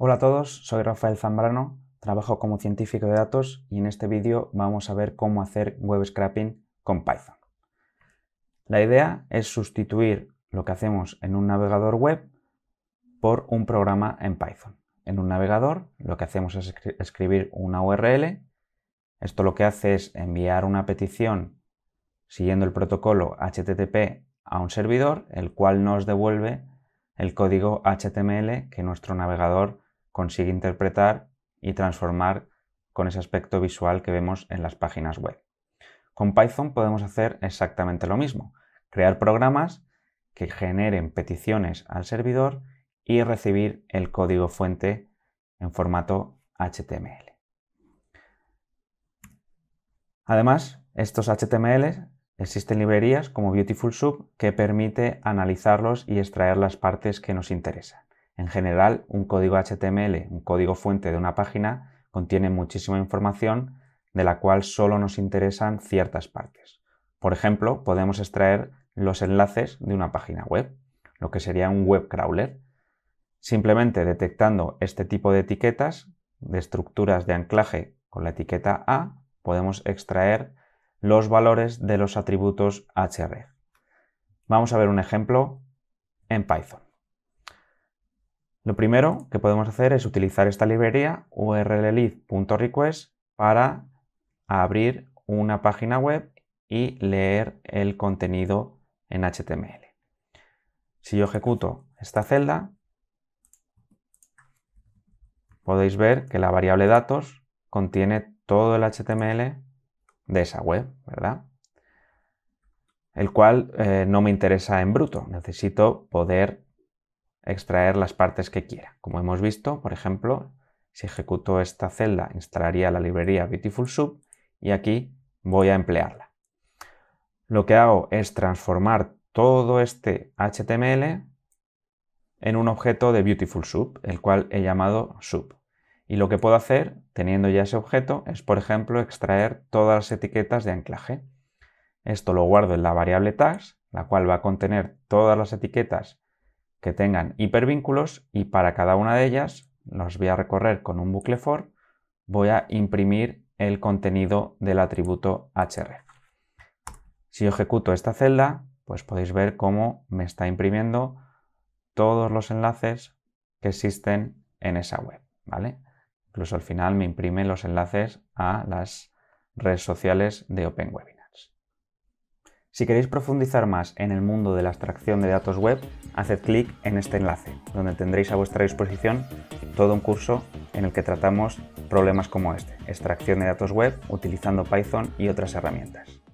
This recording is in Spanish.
Hola a todos, soy Rafael Zambrano, trabajo como científico de datos y en este vídeo vamos a ver cómo hacer web scrapping con Python. La idea es sustituir lo que hacemos en un navegador web por un programa en Python. En un navegador lo que hacemos es escribir una URL. Esto lo que hace es enviar una petición siguiendo el protocolo HTTP a un servidor, el cual nos devuelve el código HTML que nuestro navegador consigue interpretar y transformar con ese aspecto visual que vemos en las páginas web. Con Python podemos hacer exactamente lo mismo, crear programas que generen peticiones al servidor y recibir el código fuente en formato HTML. Además, estos HTML existen librerías como Beautiful que permite analizarlos y extraer las partes que nos interesan. En general, un código HTML, un código fuente de una página, contiene muchísima información de la cual solo nos interesan ciertas partes. Por ejemplo, podemos extraer los enlaces de una página web, lo que sería un web crawler. Simplemente detectando este tipo de etiquetas, de estructuras de anclaje con la etiqueta A, podemos extraer los valores de los atributos href. Vamos a ver un ejemplo en Python. Lo primero que podemos hacer es utilizar esta librería urllib.request para abrir una página web y leer el contenido en HTML. Si yo ejecuto esta celda, podéis ver que la variable datos contiene todo el HTML de esa web, ¿verdad? El cual eh, no me interesa en bruto, necesito poder extraer las partes que quiera. Como hemos visto, por ejemplo, si ejecuto esta celda, instalaría la librería Beautiful y aquí voy a emplearla. Lo que hago es transformar todo este HTML en un objeto de Beautiful el cual he llamado sub. Y lo que puedo hacer, teniendo ya ese objeto, es, por ejemplo, extraer todas las etiquetas de anclaje. Esto lo guardo en la variable tags, la cual va a contener todas las etiquetas que tengan hipervínculos y para cada una de ellas los voy a recorrer con un bucle for, voy a imprimir el contenido del atributo href. Si ejecuto esta celda, pues podéis ver cómo me está imprimiendo todos los enlaces que existen en esa web, ¿vale? Incluso al final me imprime los enlaces a las redes sociales de OpenWeb. Si queréis profundizar más en el mundo de la extracción de datos web, haced clic en este enlace, donde tendréis a vuestra disposición todo un curso en el que tratamos problemas como este, extracción de datos web utilizando Python y otras herramientas.